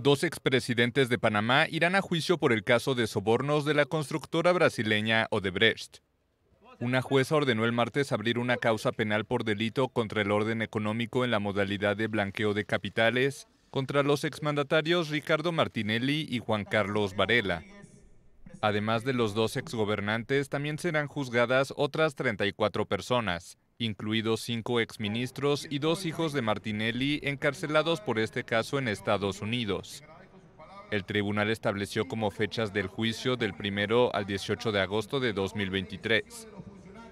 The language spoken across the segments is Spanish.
Dos expresidentes de Panamá irán a juicio por el caso de sobornos de la constructora brasileña Odebrecht. Una jueza ordenó el martes abrir una causa penal por delito contra el orden económico en la modalidad de blanqueo de capitales contra los exmandatarios Ricardo Martinelli y Juan Carlos Varela. Además de los dos exgobernantes, también serán juzgadas otras 34 personas incluidos cinco exministros y dos hijos de Martinelli encarcelados por este caso en Estados Unidos. El tribunal estableció como fechas del juicio del 1 al 18 de agosto de 2023.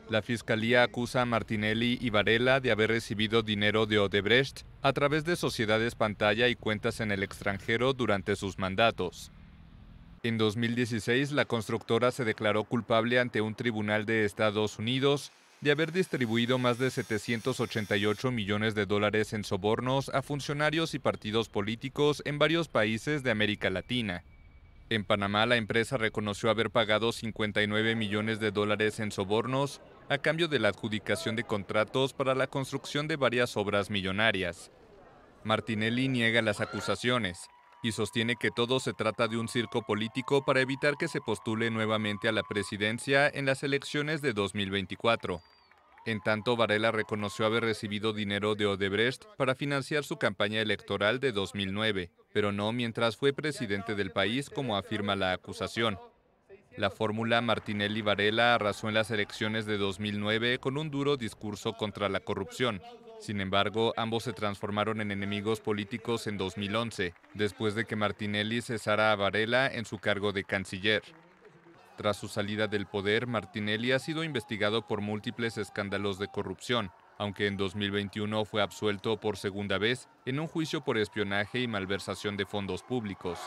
La fiscalía acusa a Martinelli y Varela de haber recibido dinero de Odebrecht a través de sociedades pantalla y cuentas en el extranjero durante sus mandatos. En 2016, la constructora se declaró culpable ante un tribunal de Estados Unidos de haber distribuido más de 788 millones de dólares en sobornos a funcionarios y partidos políticos en varios países de América Latina. En Panamá, la empresa reconoció haber pagado 59 millones de dólares en sobornos a cambio de la adjudicación de contratos para la construcción de varias obras millonarias. Martinelli niega las acusaciones y sostiene que todo se trata de un circo político para evitar que se postule nuevamente a la presidencia en las elecciones de 2024. En tanto, Varela reconoció haber recibido dinero de Odebrecht para financiar su campaña electoral de 2009, pero no mientras fue presidente del país, como afirma la acusación. La fórmula Martinelli Varela arrasó en las elecciones de 2009 con un duro discurso contra la corrupción. Sin embargo, ambos se transformaron en enemigos políticos en 2011, después de que Martinelli cesara a Varela en su cargo de canciller. Tras su salida del poder, Martinelli ha sido investigado por múltiples escándalos de corrupción, aunque en 2021 fue absuelto por segunda vez en un juicio por espionaje y malversación de fondos públicos.